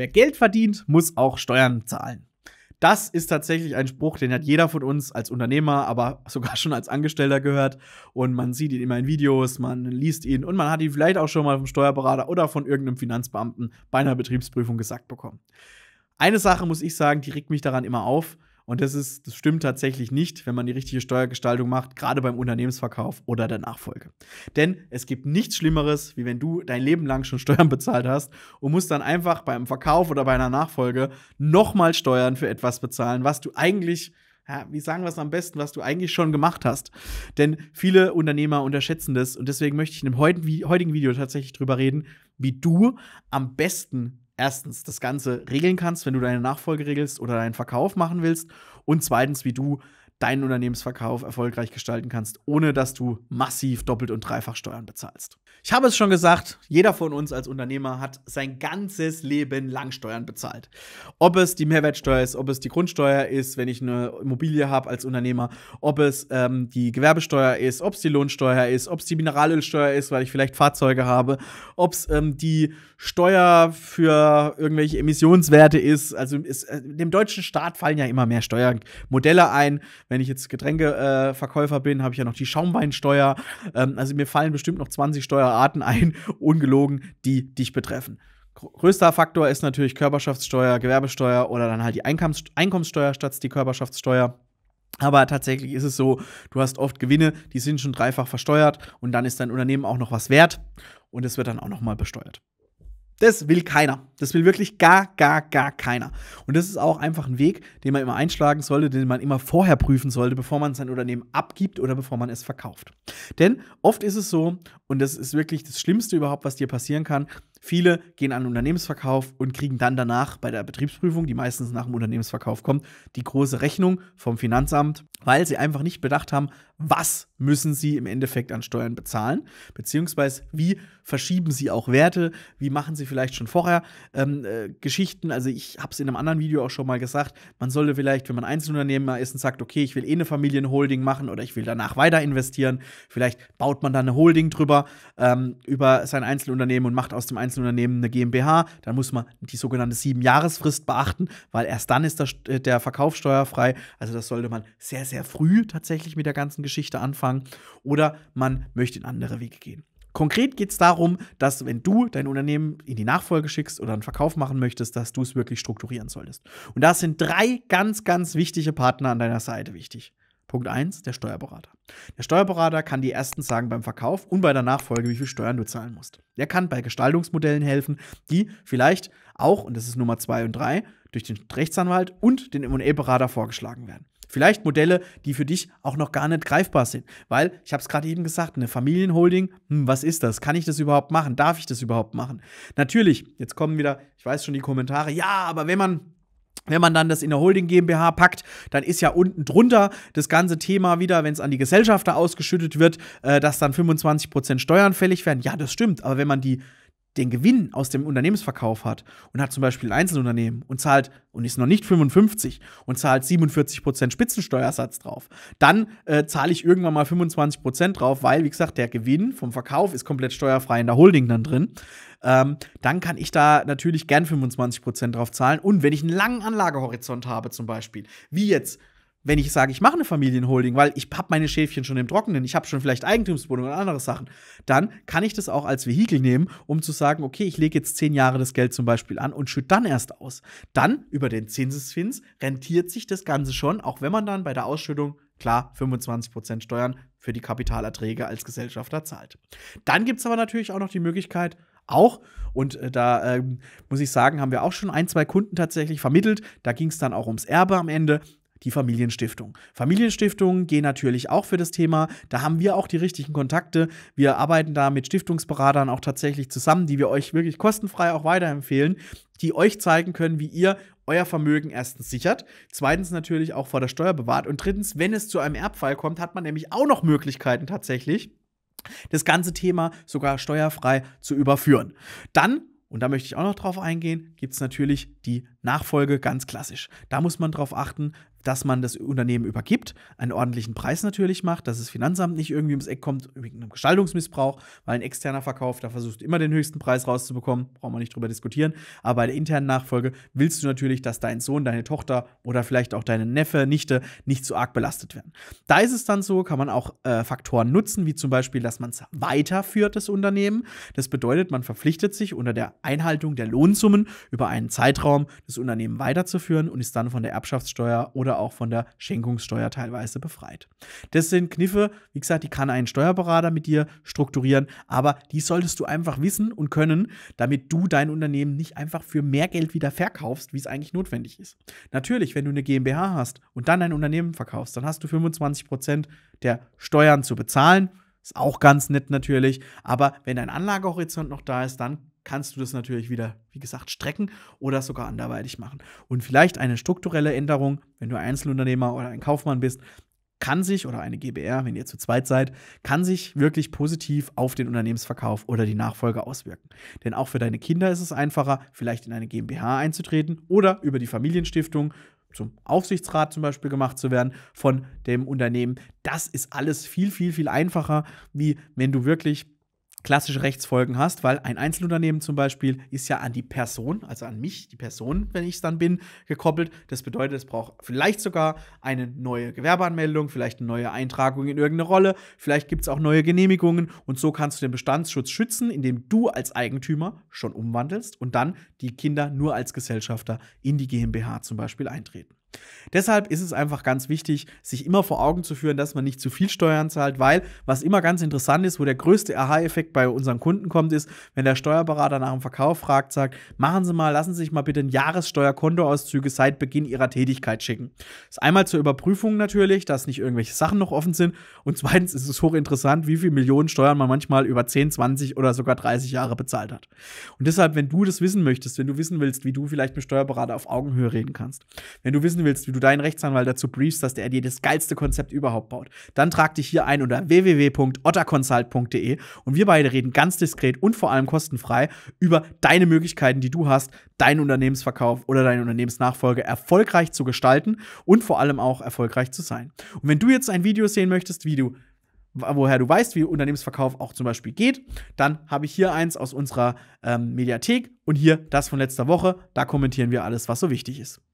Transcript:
Wer Geld verdient, muss auch Steuern zahlen. Das ist tatsächlich ein Spruch, den hat jeder von uns als Unternehmer, aber sogar schon als Angestellter gehört. Und man sieht ihn immer in Videos, man liest ihn und man hat ihn vielleicht auch schon mal vom Steuerberater oder von irgendeinem Finanzbeamten bei einer Betriebsprüfung gesagt bekommen. Eine Sache muss ich sagen, die regt mich daran immer auf. Und das ist, das stimmt tatsächlich nicht, wenn man die richtige Steuergestaltung macht, gerade beim Unternehmensverkauf oder der Nachfolge. Denn es gibt nichts Schlimmeres, wie wenn du dein Leben lang schon Steuern bezahlt hast und musst dann einfach beim Verkauf oder bei einer Nachfolge nochmal Steuern für etwas bezahlen, was du eigentlich ja, wie sagen wir es am besten, was du eigentlich schon gemacht hast. Denn viele Unternehmer unterschätzen das und deswegen möchte ich in dem heutigen Video tatsächlich drüber reden, wie du am besten erstens das Ganze regeln kannst, wenn du deine Nachfolge regelst oder deinen Verkauf machen willst. Und zweitens, wie du deinen Unternehmensverkauf erfolgreich gestalten kannst, ohne dass du massiv doppelt und dreifach Steuern bezahlst. Ich habe es schon gesagt, jeder von uns als Unternehmer hat sein ganzes Leben lang Steuern bezahlt. Ob es die Mehrwertsteuer ist, ob es die Grundsteuer ist, wenn ich eine Immobilie habe als Unternehmer, ob es ähm, die Gewerbesteuer ist, ob es die Lohnsteuer ist, ob es die Mineralölsteuer ist, weil ich vielleicht Fahrzeuge habe, ob es ähm, die Steuer für irgendwelche Emissionswerte ist. Also ist, äh, dem deutschen Staat fallen ja immer mehr Steuermodelle ein. Wenn ich jetzt Getränkeverkäufer äh, bin, habe ich ja noch die Schaumweinsteuer. Ähm, also mir fallen bestimmt noch 20 Steuern Arten ein, ungelogen, die dich betreffen. Größter Faktor ist natürlich Körperschaftssteuer, Gewerbesteuer oder dann halt die Einkommens Einkommenssteuer statt die Körperschaftssteuer. Aber tatsächlich ist es so, du hast oft Gewinne, die sind schon dreifach versteuert und dann ist dein Unternehmen auch noch was wert und es wird dann auch noch mal besteuert. Das will keiner. Das will wirklich gar, gar, gar keiner. Und das ist auch einfach ein Weg, den man immer einschlagen sollte, den man immer vorher prüfen sollte, bevor man sein Unternehmen abgibt oder bevor man es verkauft. Denn oft ist es so, und das ist wirklich das Schlimmste überhaupt, was dir passieren kann, viele gehen an den Unternehmensverkauf und kriegen dann danach bei der Betriebsprüfung, die meistens nach dem Unternehmensverkauf kommt, die große Rechnung vom Finanzamt, weil sie einfach nicht bedacht haben, was müssen sie im Endeffekt an Steuern bezahlen, beziehungsweise wie verschieben sie auch Werte, wie machen sie vielleicht schon vorher ähm, äh, Geschichten. Also ich habe es in einem anderen Video auch schon mal gesagt, man sollte vielleicht, wenn man Einzelunternehmer ist und sagt, okay, ich will eh eine Familienholding machen oder ich will danach weiter investieren, vielleicht baut man da eine Holding drüber ähm, über sein Einzelunternehmen und macht aus dem Einzelunternehmen eine GmbH, dann muss man die sogenannte Sieben-Jahresfrist beachten, weil erst dann ist das, äh, der Verkauf steuerfrei. Also das sollte man sehr, sehr früh tatsächlich mit der ganzen Geschichte anfangen. Oder man möchte in andere Wege gehen. Konkret geht es darum, dass wenn du dein Unternehmen in die Nachfolge schickst oder einen Verkauf machen möchtest, dass du es wirklich strukturieren solltest. Und da sind drei ganz, ganz wichtige Partner an deiner Seite wichtig. Punkt 1, der Steuerberater. Der Steuerberater kann dir erstens sagen beim Verkauf und bei der Nachfolge, wie viel Steuern du zahlen musst. Er kann bei Gestaltungsmodellen helfen, die vielleicht auch, und das ist Nummer 2 und 3, durch den Rechtsanwalt und den M&A-Berater vorgeschlagen werden. Vielleicht Modelle, die für dich auch noch gar nicht greifbar sind. Weil, ich habe es gerade eben gesagt, eine Familienholding, hm, was ist das? Kann ich das überhaupt machen? Darf ich das überhaupt machen? Natürlich, jetzt kommen wieder, ich weiß schon die Kommentare, ja, aber wenn man wenn man dann das in der Holding GmbH packt, dann ist ja unten drunter das ganze Thema wieder, wenn es an die Gesellschafter ausgeschüttet wird, äh, dass dann 25% Steuern fällig werden. Ja, das stimmt, aber wenn man die den Gewinn aus dem Unternehmensverkauf hat und hat zum Beispiel ein Einzelunternehmen und zahlt und ist noch nicht 55 und zahlt 47% Spitzensteuersatz drauf, dann äh, zahle ich irgendwann mal 25% drauf, weil, wie gesagt, der Gewinn vom Verkauf ist komplett steuerfrei in der Holding dann drin. Ähm, dann kann ich da natürlich gern 25% drauf zahlen. Und wenn ich einen langen Anlagehorizont habe, zum Beispiel, wie jetzt wenn ich sage, ich mache eine Familienholding, weil ich habe meine Schäfchen schon im Trockenen, ich habe schon vielleicht Eigentumswohnung und andere Sachen, dann kann ich das auch als Vehikel nehmen, um zu sagen, okay, ich lege jetzt zehn Jahre das Geld zum Beispiel an und schütte dann erst aus. Dann über den Zinseszins rentiert sich das Ganze schon, auch wenn man dann bei der Ausschüttung klar 25% Steuern für die Kapitalerträge als Gesellschafter zahlt. Dann gibt es aber natürlich auch noch die Möglichkeit, auch. Und äh, da ähm, muss ich sagen, haben wir auch schon ein, zwei Kunden tatsächlich vermittelt. Da ging es dann auch ums Erbe am Ende die Familienstiftung. Familienstiftungen gehen natürlich auch für das Thema. Da haben wir auch die richtigen Kontakte. Wir arbeiten da mit Stiftungsberatern auch tatsächlich zusammen, die wir euch wirklich kostenfrei auch weiterempfehlen, die euch zeigen können, wie ihr euer Vermögen erstens sichert, zweitens natürlich auch vor der Steuer bewahrt und drittens, wenn es zu einem Erbfall kommt, hat man nämlich auch noch Möglichkeiten tatsächlich, das ganze Thema sogar steuerfrei zu überführen. Dann und da möchte ich auch noch drauf eingehen, gibt es natürlich die Nachfolge ganz klassisch. Da muss man drauf achten, dass man das Unternehmen übergibt, einen ordentlichen Preis natürlich macht, dass das Finanzamt nicht irgendwie ums Eck kommt wegen einem Gestaltungsmissbrauch, weil ein externer Verkauf, da versucht immer den höchsten Preis rauszubekommen, brauchen wir nicht drüber diskutieren. Aber bei der internen Nachfolge willst du natürlich, dass dein Sohn, deine Tochter oder vielleicht auch deine Neffe, Nichte nicht so arg belastet werden. Da ist es dann so, kann man auch äh, Faktoren nutzen, wie zum Beispiel, dass man es weiterführt, das Unternehmen. Das bedeutet, man verpflichtet sich unter der Einhaltung der Lohnsummen über einen Zeitraum das Unternehmen weiterzuführen und ist dann von der Erbschaftssteuer oder oder auch von der Schenkungssteuer teilweise befreit. Das sind Kniffe, wie gesagt, die kann ein Steuerberater mit dir strukturieren, aber die solltest du einfach wissen und können, damit du dein Unternehmen nicht einfach für mehr Geld wieder verkaufst, wie es eigentlich notwendig ist. Natürlich, wenn du eine GmbH hast und dann ein Unternehmen verkaufst, dann hast du 25% Prozent der Steuern zu bezahlen. Ist auch ganz nett natürlich. Aber wenn dein Anlagehorizont noch da ist, dann kannst du das natürlich wieder, wie gesagt, strecken oder sogar anderweitig machen. Und vielleicht eine strukturelle Änderung, wenn du Einzelunternehmer oder ein Kaufmann bist, kann sich, oder eine GBR, wenn ihr zu zweit seid, kann sich wirklich positiv auf den Unternehmensverkauf oder die Nachfolge auswirken. Denn auch für deine Kinder ist es einfacher, vielleicht in eine GmbH einzutreten oder über die Familienstiftung zum Aufsichtsrat zum Beispiel gemacht zu werden von dem Unternehmen. Das ist alles viel, viel, viel einfacher, wie wenn du wirklich klassische Rechtsfolgen hast, weil ein Einzelunternehmen zum Beispiel ist ja an die Person, also an mich, die Person, wenn ich es dann bin, gekoppelt. Das bedeutet, es braucht vielleicht sogar eine neue Gewerbeanmeldung, vielleicht eine neue Eintragung in irgendeine Rolle, vielleicht gibt es auch neue Genehmigungen und so kannst du den Bestandsschutz schützen, indem du als Eigentümer schon umwandelst und dann die Kinder nur als Gesellschafter in die GmbH zum Beispiel eintreten. Deshalb ist es einfach ganz wichtig, sich immer vor Augen zu führen, dass man nicht zu viel Steuern zahlt, weil was immer ganz interessant ist, wo der größte Aha-Effekt bei unseren Kunden kommt, ist, wenn der Steuerberater nach dem Verkauf fragt, sagt, machen Sie mal, lassen Sie sich mal bitte ein Jahressteuerkontoauszüge seit Beginn Ihrer Tätigkeit schicken. Das ist einmal zur Überprüfung natürlich, dass nicht irgendwelche Sachen noch offen sind und zweitens ist es hochinteressant, wie viele Millionen Steuern man manchmal über 10, 20 oder sogar 30 Jahre bezahlt hat. Und deshalb, wenn du das wissen möchtest, wenn du wissen willst, wie du vielleicht mit Steuerberater auf Augenhöhe reden kannst, wenn du wissen wissen willst, wie du deinen Rechtsanwalt dazu briefst, dass der dir das geilste Konzept überhaupt baut, dann trag dich hier ein unter www.otterconsult.de und wir beide reden ganz diskret und vor allem kostenfrei über deine Möglichkeiten, die du hast, deinen Unternehmensverkauf oder deine Unternehmensnachfolge erfolgreich zu gestalten und vor allem auch erfolgreich zu sein. Und wenn du jetzt ein Video sehen möchtest, wie du woher du weißt, wie Unternehmensverkauf auch zum Beispiel geht, dann habe ich hier eins aus unserer ähm, Mediathek und hier das von letzter Woche. Da kommentieren wir alles, was so wichtig ist.